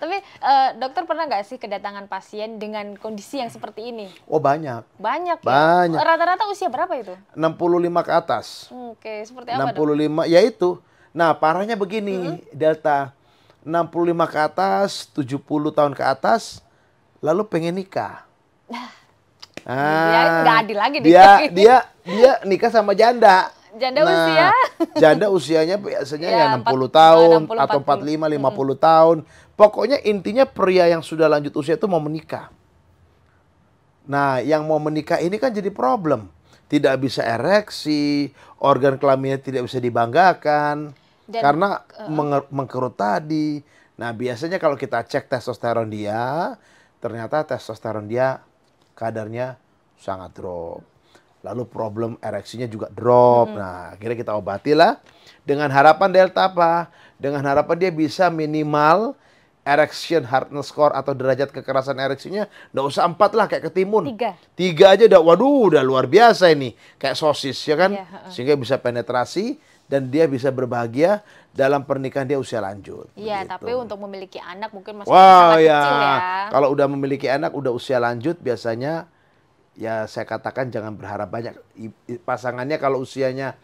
Tapi uh, dokter pernah nggak sih kedatangan pasien dengan kondisi yang seperti ini? Oh banyak. Banyak. Ya? Banyak. Rata-rata ya? usia berapa itu? 65 ke atas. Oke, okay. seperti apa? 65 dong? ya itu. Nah, parahnya begini, hmm? Delta 65 ke atas, 70 tahun ke atas lalu pengen nikah. Ah, dia nggak ah. adil lagi dia, dia dia dia nikah sama janda. Janda nah, usia? janda usianya biasanya ya, ya 60 4, tahun 60, atau 45, 50 hmm. tahun. Pokoknya intinya pria yang sudah lanjut usia itu mau menikah. Nah, yang mau menikah ini kan jadi problem. Tidak bisa ereksi, organ kelaminnya tidak bisa dibanggakan Dan, karena uh, mengkerut tadi. Nah, biasanya kalau kita cek testosteron dia, ternyata testosteron dia kadarnya sangat drop lalu problem ereksinya juga drop. Nah, akhirnya kita obati lah dengan harapan delta apa? Dengan harapan dia bisa minimal erection hardness score atau derajat kekerasan ereksinya nggak usah empat lah kayak ketimun tiga tiga aja udah waduh udah luar biasa ini kayak sosis ya kan yeah, iya, uh. sehingga bisa penetrasi dan dia bisa berbahagia dalam pernikahan dia usia lanjut. Iya, tapi untuk memiliki anak mungkin masih wow, sangat ya. kecil ya. Kalau udah memiliki anak udah usia lanjut biasanya ya saya katakan jangan berharap banyak. Pasangannya kalau usianya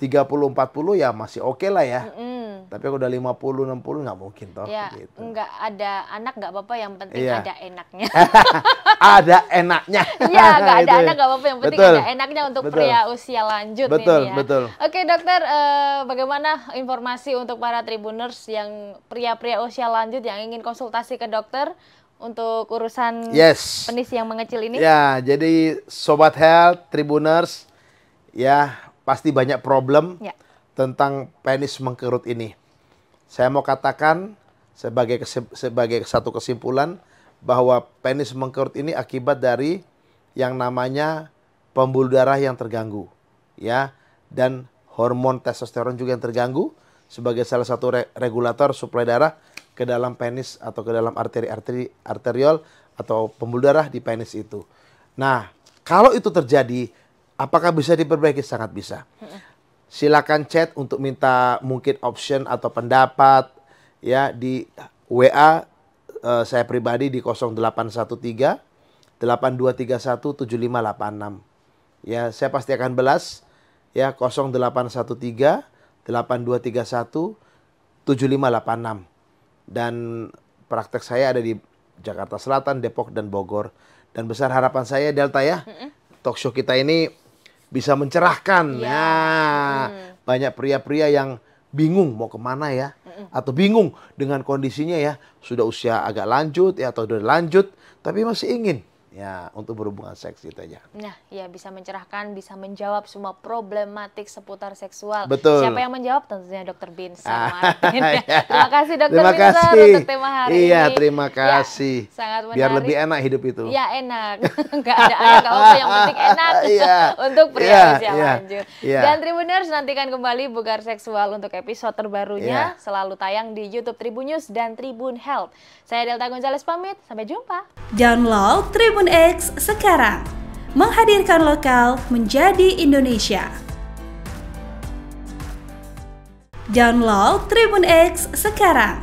30 40 ya masih oke okay lah ya. Mm -hmm. Tapi kalau udah 50 60 nggak mungkin toh ya, gitu. Enggak ada anak nggak apa-apa yang penting ya. ada enaknya. ada enaknya. Iya, nggak ada anak nggak apa-apa yang penting betul. ada enaknya untuk betul. pria usia lanjut betul, ini ya. Betul. Oke, Dokter, eh, bagaimana informasi untuk para tribuners yang pria-pria usia lanjut yang ingin konsultasi ke dokter untuk urusan yes. penis yang mengecil ini? Ya, jadi sobat health, tribuners, ya pasti banyak problem ya. tentang penis mengkerut ini. Saya mau katakan sebagai sebagai satu kesimpulan bahwa penis mengkerut ini akibat dari yang namanya pembuluh darah yang terganggu, ya, dan hormon testosteron juga yang terganggu sebagai salah satu re regulator suplai darah ke dalam penis atau ke dalam arteri-arteri arteriol atau pembuluh darah di penis itu. Nah, kalau itu terjadi, apakah bisa diperbaiki? Sangat bisa. Silakan chat untuk minta mungkin option atau pendapat ya di WA eh, saya pribadi di 0813 8231 7586. Ya, saya pasti akan belas ya 0813 8231 7586 dan praktek saya ada di Jakarta Selatan, Depok dan Bogor. Dan besar harapan saya Delta ya, talk show kita ini bisa mencerahkan. Yeah. Nah, ya. mm. banyak pria-pria yang bingung mau kemana ya, atau bingung dengan kondisinya ya, sudah usia agak lanjut ya atau sudah lanjut, tapi masih ingin ya untuk berhubungan seks gitu aja. Nah, ya bisa mencerahkan, bisa menjawab semua problematik seputar seksual. Betul. Siapa yang menjawab tentunya Dokter Bin ah, Terima kasih Dokter Bin untuk tema hari hari iya, ini. Iya, terima ya, kasih. Ya, sangat menarik. Biar lebih enak hidup itu. Iya, enak. Enggak ada enggak apa yang penting enak iya, untuk pria iya, usia iya, lanjut. Iya. Dan Tribuners nantikan kembali Bugar Seksual untuk episode terbarunya iya. selalu tayang di YouTube Tribun News dan Tribun Health. Saya Delta Gonzales pamit, sampai jumpa. Download Tribun X sekarang. Menghadirkan lokal menjadi Indonesia. Download Tribun X sekarang